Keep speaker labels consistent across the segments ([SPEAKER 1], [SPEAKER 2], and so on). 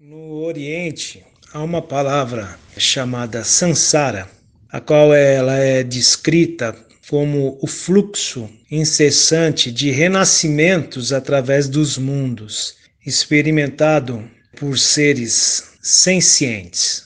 [SPEAKER 1] No Oriente, há uma palavra chamada samsara, a qual é, ela é descrita como o fluxo incessante de renascimentos através dos mundos, experimentado por seres sencientes.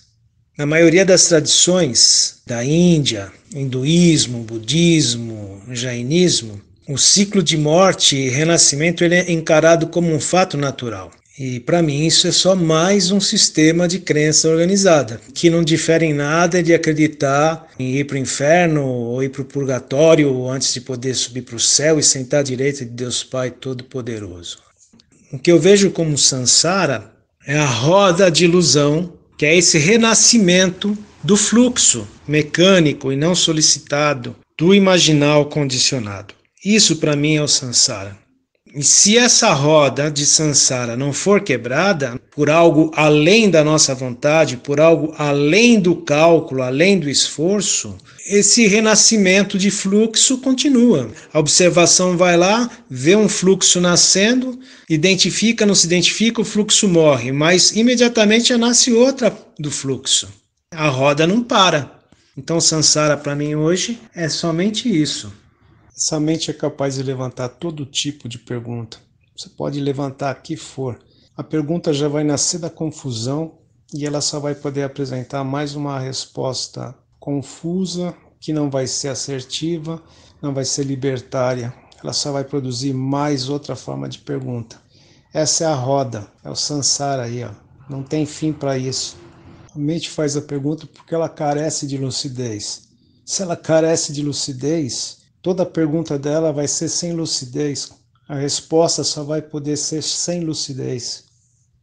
[SPEAKER 1] Na maioria das tradições da Índia, hinduísmo, budismo, jainismo, o ciclo de morte e renascimento ele é encarado como um fato natural. E para mim isso é só mais um sistema de crença organizada, que não difere em nada de acreditar em ir para o inferno ou ir para o purgatório antes de poder subir para o céu e sentar à direita de Deus Pai Todo-Poderoso. O que eu vejo como sansara é a roda de ilusão, que é esse renascimento do fluxo mecânico e não solicitado do imaginal condicionado. Isso para mim é o sansara. E se essa roda de Sansara não for quebrada por algo além da nossa vontade, por algo além do cálculo, além do esforço, esse renascimento de fluxo continua. A observação vai lá, vê um fluxo nascendo, identifica, não se identifica, o fluxo morre, mas imediatamente já nasce outra do fluxo. A roda não para. Então, Sansara para mim hoje é somente isso. Essa mente é capaz de levantar todo tipo de pergunta. Você pode levantar a que for. A pergunta já vai nascer da confusão e ela só vai poder apresentar mais uma resposta confusa, que não vai ser assertiva, não vai ser libertária. Ela só vai produzir mais outra forma de pergunta. Essa é a roda, é o Sansar aí, ó. Não tem fim para isso. A mente faz a pergunta porque ela carece de lucidez. Se ela carece de lucidez, Toda pergunta dela vai ser sem lucidez. A resposta só vai poder ser sem lucidez.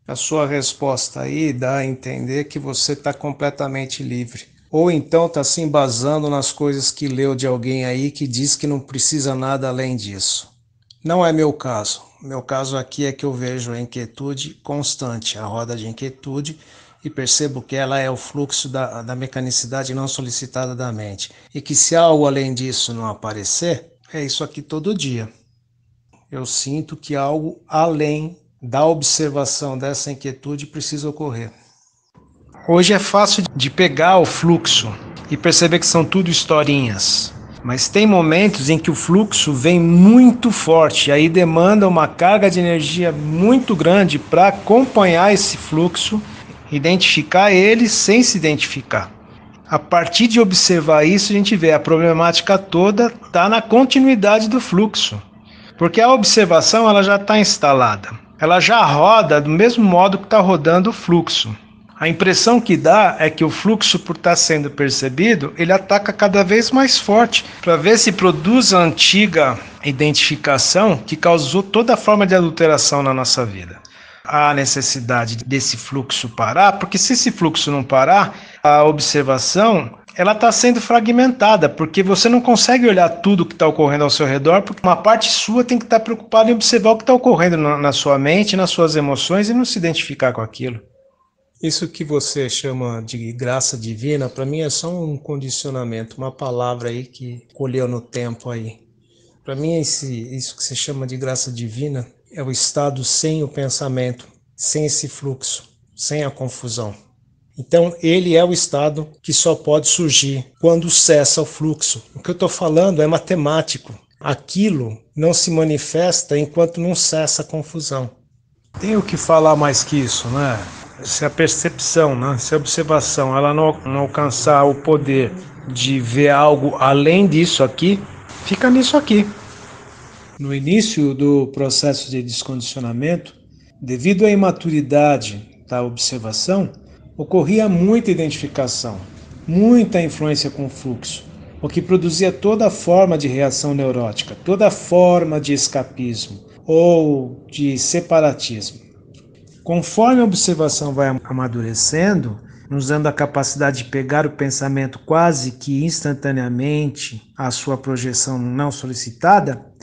[SPEAKER 1] A sua resposta aí dá a entender que você está completamente livre. Ou então está se embasando nas coisas que leu de alguém aí que diz que não precisa nada além disso. Não é meu caso. Meu caso aqui é que eu vejo a inquietude constante, a roda de inquietude, e percebo que ela é o fluxo da, da mecanicidade não solicitada da mente. E que se algo além disso não aparecer, é isso aqui todo dia. Eu sinto que algo além da observação dessa inquietude precisa ocorrer. Hoje é fácil de pegar o fluxo e perceber que são tudo historinhas. Mas tem momentos em que o fluxo vem muito forte, aí demanda uma carga de energia muito grande para acompanhar esse fluxo identificar ele sem se identificar. A partir de observar isso, a gente vê a problemática toda está na continuidade do fluxo, porque a observação ela já está instalada, ela já roda do mesmo modo que está rodando o fluxo. A impressão que dá é que o fluxo, por estar tá sendo percebido, ele ataca cada vez mais forte para ver se produz a antiga identificação que causou toda a forma de adulteração na nossa vida há necessidade desse fluxo parar, porque se esse fluxo não parar, a observação ela está sendo fragmentada, porque você não consegue olhar tudo que está ocorrendo ao seu redor, porque uma parte sua tem que estar tá preocupada em observar o que está ocorrendo na, na sua mente, nas suas emoções e não se identificar com aquilo. Isso que você chama de graça divina, para mim é só um condicionamento, uma palavra aí que colheu no tempo aí. Para mim, é esse, isso que você chama de graça divina é o estado sem o pensamento, sem esse fluxo, sem a confusão. Então, ele é o estado que só pode surgir quando cessa o fluxo. O que eu estou falando é matemático. Aquilo não se manifesta enquanto não cessa a confusão. Tem o que falar mais que isso, né? Se é a percepção, né? se é a observação, ela não, não alcançar o poder de ver algo além disso aqui, fica nisso aqui. No início do processo de descondicionamento, devido à imaturidade da observação, ocorria muita identificação, muita influência com o fluxo, o que produzia toda forma de reação neurótica, toda forma de escapismo ou de separatismo. Conforme a observação vai amadurecendo, nos dando a capacidade de pegar o pensamento quase que instantaneamente à sua projeção não solicitada,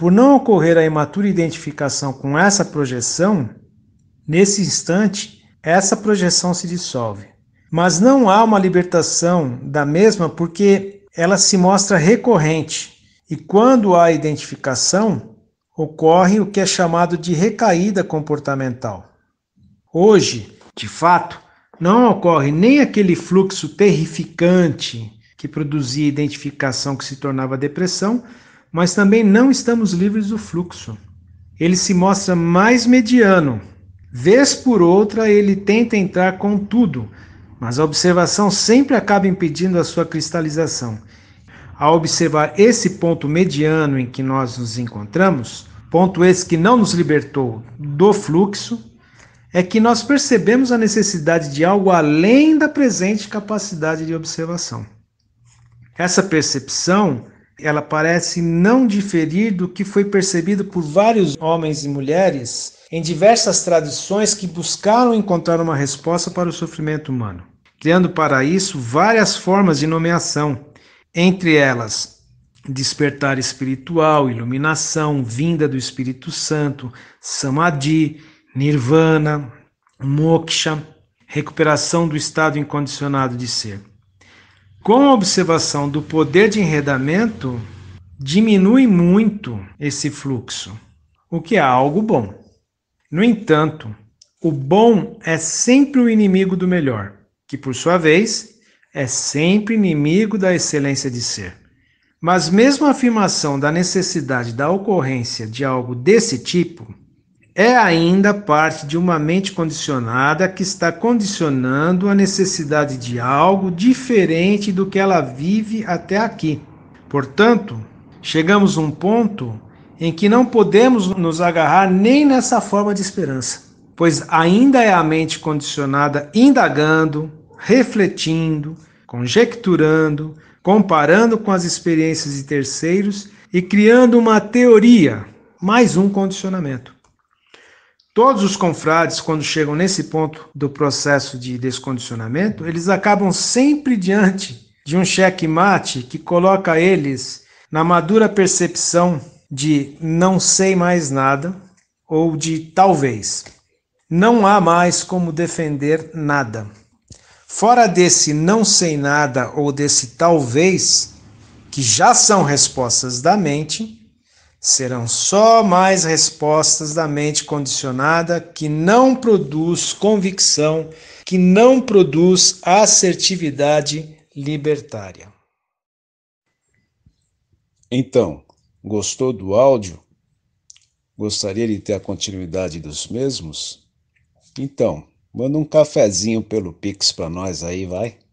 [SPEAKER 1] por não ocorrer a imatura identificação com essa projeção, nesse instante, essa projeção se dissolve. Mas não há uma libertação da mesma porque ela se mostra recorrente. E quando há identificação, ocorre o que é chamado de recaída comportamental. Hoje, de fato, não ocorre nem aquele fluxo terrificante que produzia identificação que se tornava depressão, mas também não estamos livres do fluxo. Ele se mostra mais mediano. Vez por outra, ele tenta entrar com tudo, mas a observação sempre acaba impedindo a sua cristalização. Ao observar esse ponto mediano em que nós nos encontramos, ponto esse que não nos libertou do fluxo, é que nós percebemos a necessidade de algo além da presente capacidade de observação. Essa percepção ela parece não diferir do que foi percebido por vários homens e mulheres em diversas tradições que buscaram encontrar uma resposta para o sofrimento humano, criando para isso várias formas de nomeação, entre elas despertar espiritual, iluminação, vinda do Espírito Santo, samadhi, nirvana, moksha, recuperação do estado incondicionado de ser com a observação do poder de enredamento, diminui muito esse fluxo, o que é algo bom. No entanto, o bom é sempre o inimigo do melhor, que por sua vez é sempre inimigo da excelência de ser. Mas mesmo a afirmação da necessidade da ocorrência de algo desse tipo é ainda parte de uma mente condicionada que está condicionando a necessidade de algo diferente do que ela vive até aqui. Portanto, chegamos a um ponto em que não podemos nos agarrar nem nessa forma de esperança, pois ainda é a mente condicionada indagando, refletindo, conjecturando, comparando com as experiências de terceiros e criando uma teoria, mais um condicionamento. Todos os confrades, quando chegam nesse ponto do processo de descondicionamento, eles acabam sempre diante de um checkmate que coloca eles na madura percepção de não sei mais nada ou de talvez. Não há mais como defender nada. Fora desse não sei nada ou desse talvez, que já são respostas da mente, serão só mais respostas da mente condicionada que não produz convicção, que não produz assertividade libertária. Então, gostou do áudio? Gostaria de ter a continuidade dos mesmos? Então, manda um cafezinho pelo Pix para nós aí, vai.